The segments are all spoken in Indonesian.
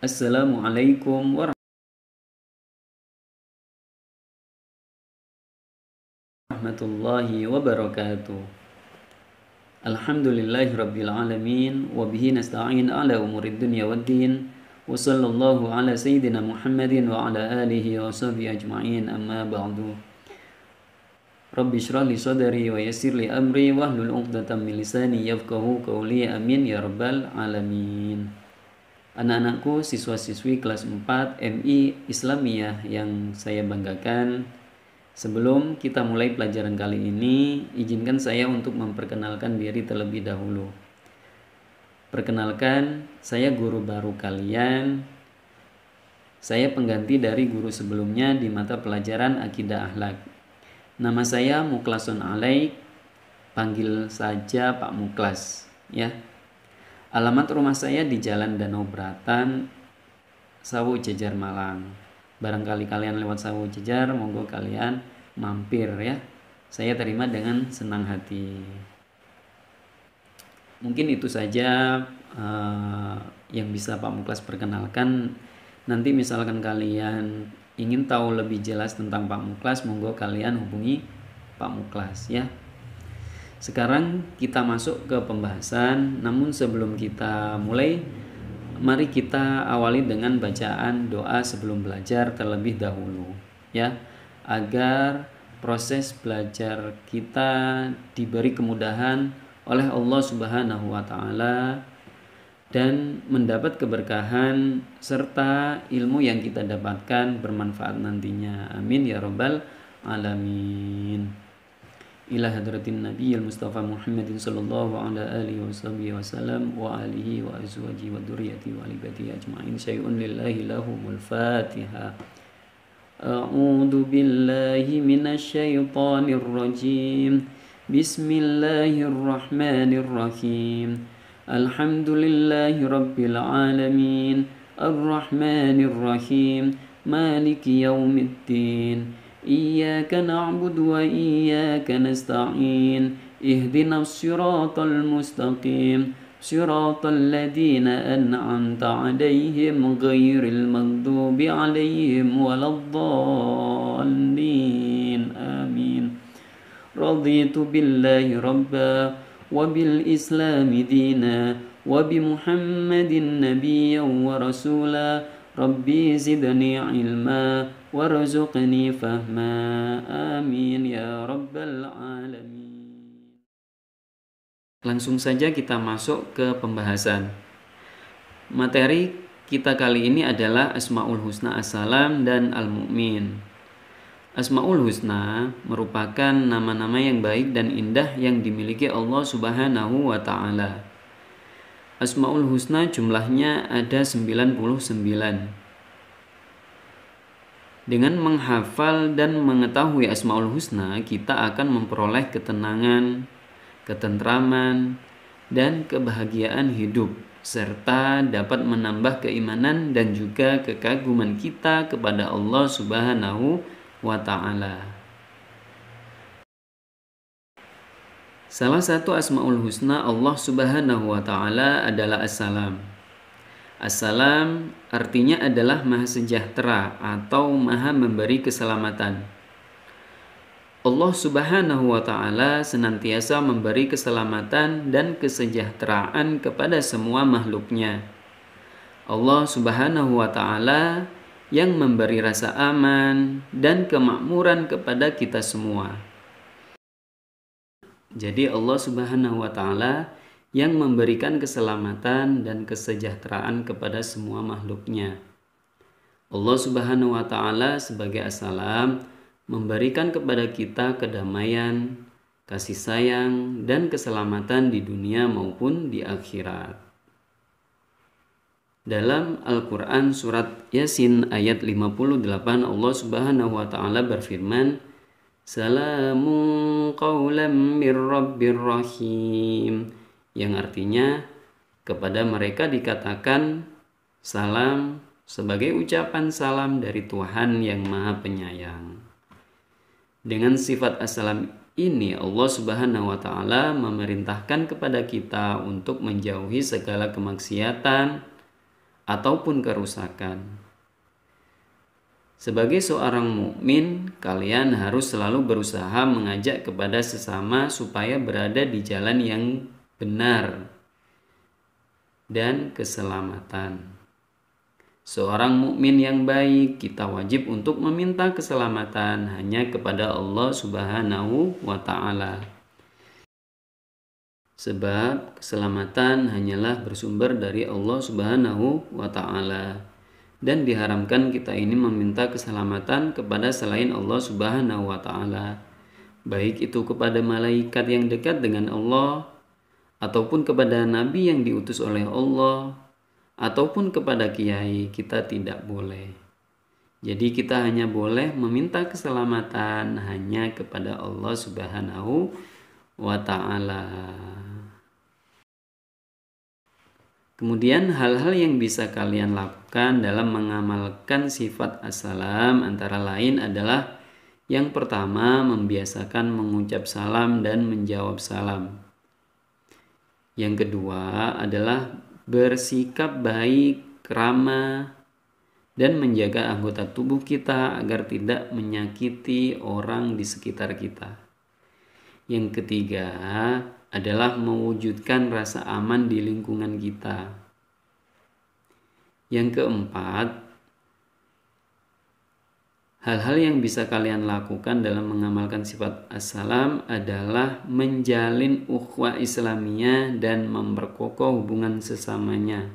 السلام عليكم ورحمة الله وبركاته الحمد لله رب العالمين وبه نستعين على أمور الدنيا والدين وصلى الله على سيدنا محمد وعلى آله وصحبه أجمعين أما بعد رب اشرح لي صدري ويسر لي أمري واحلل عقدة من لساني يفقه قولي أمين يا رب العالمين anak-anakku siswa-siswi kelas 4 MI Islamiyah yang saya banggakan. Sebelum kita mulai pelajaran kali ini, izinkan saya untuk memperkenalkan diri terlebih dahulu. Perkenalkan, saya guru baru kalian. Saya pengganti dari guru sebelumnya di mata pelajaran akidah akhlak. Nama saya Muklasun Alaik. Panggil saja Pak Muklas, ya. Alamat rumah saya di Jalan Danau Beratan, Sawu Jejar Malang. Barangkali kalian lewat Sawu Jejar, monggo kalian mampir ya. Saya terima dengan senang hati. Mungkin itu saja uh, yang bisa Pak Muklas perkenalkan. Nanti misalkan kalian ingin tahu lebih jelas tentang Pak Muklas, monggo kalian hubungi Pak Muklas ya. Sekarang kita masuk ke pembahasan, namun sebelum kita mulai, mari kita awali dengan bacaan doa sebelum belajar terlebih dahulu, ya, agar proses belajar kita diberi kemudahan oleh Allah Subhanahu wa Ta'ala dan mendapat keberkahan serta ilmu yang kita dapatkan bermanfaat nantinya. Amin ya Rabbal 'Alamin. إلى هدرة النبي المصطفى محمد صلى الله على آله وصحبه وسلم وآله وأزواجه وذريته وعلبته أجمعين شيء لله لهم الفاتحة أعوذ بالله من الشيطان الرجيم بسم الله الرحمن الرحيم الحمد لله رب العالمين الرحمن الرحيم مالك يوم الدين إياك نعبد وإياك نستعين اهدنا الصراط المستقيم صراط الذين أنعمت عليهم غير المغضوب عليهم ولا الضالين آمين رضيت بالله ربا وبالإسلام دينا وبمحمد نبيا ورسولا ربي زدني علما warzuqni fahma amin ya rabbal alamin Langsung saja kita masuk ke pembahasan. Materi kita kali ini adalah Asmaul Husna Assalam dan Al-Mu'min. Asmaul Husna merupakan nama-nama yang baik dan indah yang dimiliki Allah Subhanahu wa taala. Asmaul Husna jumlahnya ada 99 dengan menghafal dan mengetahui Asmaul Husna, kita akan memperoleh ketenangan, ketentraman, dan kebahagiaan hidup, serta dapat menambah keimanan dan juga kekaguman kita kepada Allah Subhanahu wa Ta'ala. Salah satu asmaul husna Allah Subhanahu wa taala adalah Assalam. Assalam artinya adalah maha sejahtera atau maha memberi keselamatan. Allah Subhanahu wa taala senantiasa memberi keselamatan dan kesejahteraan kepada semua makhluknya. Allah Subhanahu wa taala yang memberi rasa aman dan kemakmuran kepada kita semua. Jadi Allah Subhanahu wa taala yang memberikan keselamatan dan kesejahteraan kepada semua makhluknya. Allah Subhanahu wa taala sebagai asalam memberikan kepada kita kedamaian, kasih sayang dan keselamatan di dunia maupun di akhirat. Dalam Al-Qur'an surat Yasin ayat 58 Allah Subhanahu wa taala berfirman, "Salamun qawlam mir rahim." yang artinya kepada mereka dikatakan salam sebagai ucapan salam dari Tuhan yang Maha Penyayang. Dengan sifat assalam ini Allah Subhanahu wa taala memerintahkan kepada kita untuk menjauhi segala kemaksiatan ataupun kerusakan. Sebagai seorang mukmin, kalian harus selalu berusaha mengajak kepada sesama supaya berada di jalan yang benar dan keselamatan. Seorang mukmin yang baik, kita wajib untuk meminta keselamatan hanya kepada Allah Subhanahu wa Ta'ala. Sebab keselamatan hanyalah bersumber dari Allah Subhanahu wa Ta'ala, dan diharamkan kita ini meminta keselamatan kepada selain Allah Subhanahu wa Ta'ala, baik itu kepada malaikat yang dekat dengan Allah ataupun kepada nabi yang diutus oleh Allah ataupun kepada kiai kita tidak boleh. Jadi kita hanya boleh meminta keselamatan hanya kepada Allah Subhanahu wa taala. Kemudian hal-hal yang bisa kalian lakukan dalam mengamalkan sifat assalam antara lain adalah yang pertama membiasakan mengucap salam dan menjawab salam. Yang kedua adalah bersikap baik, ramah, dan menjaga anggota tubuh kita agar tidak menyakiti orang di sekitar kita. Yang ketiga adalah mewujudkan rasa aman di lingkungan kita. Yang keempat Hal-hal yang bisa kalian lakukan dalam mengamalkan sifat assalam adalah menjalin ukhuwah Islamiyah dan memperkokoh hubungan sesamanya.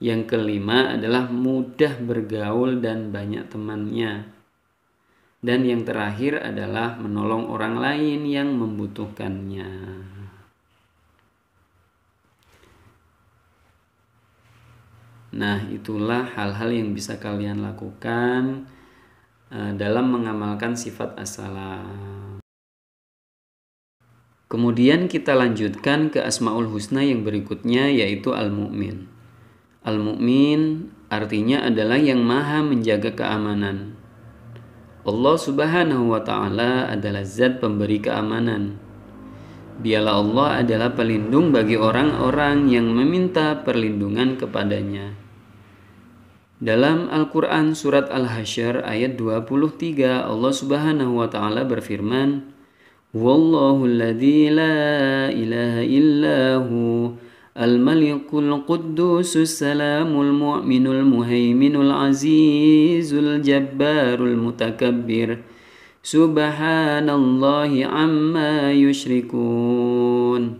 Yang kelima adalah mudah bergaul dan banyak temannya. Dan yang terakhir adalah menolong orang lain yang membutuhkannya. Nah, itulah hal-hal yang bisa kalian lakukan eh, dalam mengamalkan sifat as Kemudian kita lanjutkan ke Asmaul Husna yang berikutnya yaitu Al-Mu'min. Al-Mu'min artinya adalah yang maha menjaga keamanan. Allah Subhanahu wa taala adalah zat pemberi keamanan. Dialah Allah adalah pelindung bagi orang-orang yang meminta perlindungan kepadanya. Dalam Al-Quran Surat Al-Hasyr ayat 23 Allah subhanahu wa ta'ala berfirman Wallahu alladhi la ilaha illahu Al-Malikul Quddusus Salamul Mu'minul Muhaiminul Azizul Jabbarul Mutakabbir Subhanallahi amma yushrikun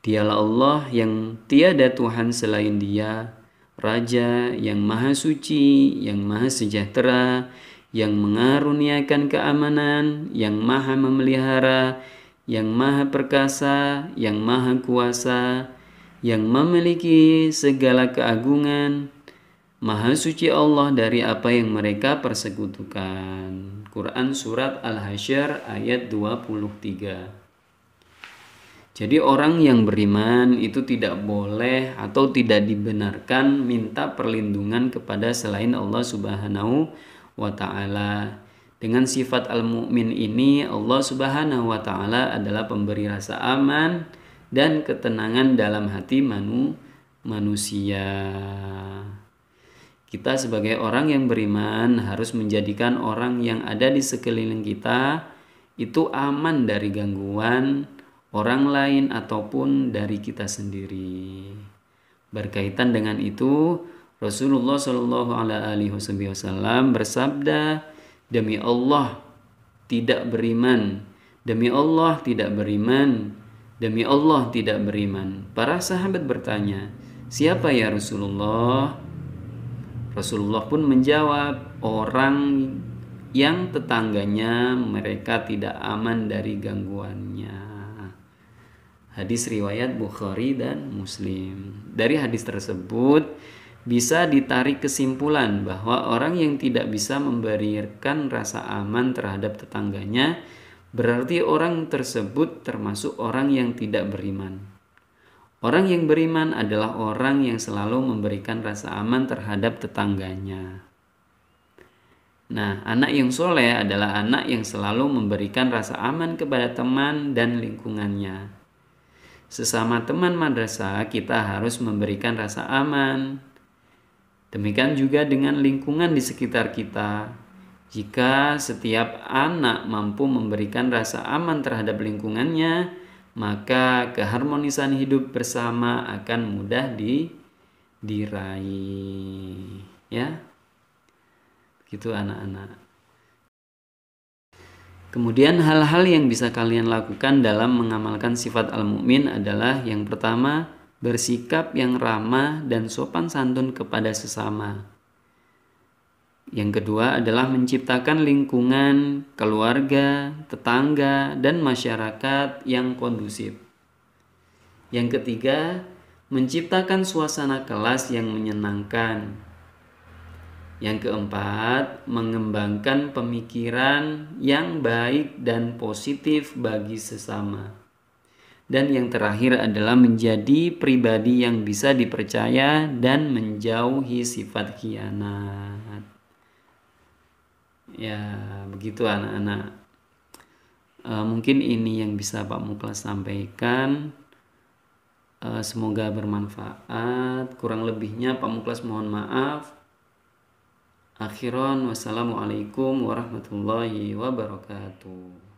Dialah Allah yang tiada Tuhan selain dia Raja yang Maha Suci, yang Maha Sejahtera, yang mengaruniakan keamanan, yang Maha Memelihara, yang Maha Perkasa, yang Maha Kuasa, yang memiliki segala keagungan, Maha Suci Allah dari apa yang mereka persekutukan. Quran Surat Al-Hasyr ayat 23 jadi orang yang beriman itu tidak boleh atau tidak dibenarkan minta perlindungan kepada selain Allah Subhanahu wa taala. Dengan sifat al-mu'min ini Allah Subhanahu wa taala adalah pemberi rasa aman dan ketenangan dalam hati manu, manusia. Kita sebagai orang yang beriman harus menjadikan orang yang ada di sekeliling kita itu aman dari gangguan, orang lain ataupun dari kita sendiri. Berkaitan dengan itu, Rasulullah Shallallahu Alaihi Wasallam bersabda, demi Allah tidak beriman, demi Allah tidak beriman, demi Allah tidak beriman. Para sahabat bertanya, siapa ya Rasulullah? Rasulullah pun menjawab, orang yang tetangganya mereka tidak aman dari gangguannya. Hadis riwayat Bukhari dan Muslim. Dari hadis tersebut bisa ditarik kesimpulan bahwa orang yang tidak bisa memberikan rasa aman terhadap tetangganya berarti orang tersebut termasuk orang yang tidak beriman. Orang yang beriman adalah orang yang selalu memberikan rasa aman terhadap tetangganya. Nah, anak yang soleh adalah anak yang selalu memberikan rasa aman kepada teman dan lingkungannya sesama teman madrasah kita harus memberikan rasa aman. Demikian juga dengan lingkungan di sekitar kita. Jika setiap anak mampu memberikan rasa aman terhadap lingkungannya, maka keharmonisan hidup bersama akan mudah di diraih. Ya. Begitu anak-anak. Kemudian hal-hal yang bisa kalian lakukan dalam mengamalkan sifat al-mu'min adalah yang pertama, bersikap yang ramah dan sopan santun kepada sesama. Yang kedua adalah menciptakan lingkungan, keluarga, tetangga, dan masyarakat yang kondusif. Yang ketiga, menciptakan suasana kelas yang menyenangkan, yang keempat, mengembangkan pemikiran yang baik dan positif bagi sesama. Dan yang terakhir adalah menjadi pribadi yang bisa dipercaya dan menjauhi sifat khianat. Ya, begitu anak-anak. E, mungkin ini yang bisa Pak Muklas sampaikan. E, semoga bermanfaat. Kurang lebihnya Pak Muklas mohon maaf. Akhiran wassalamualaikum warahmatullahi wabarakatuh.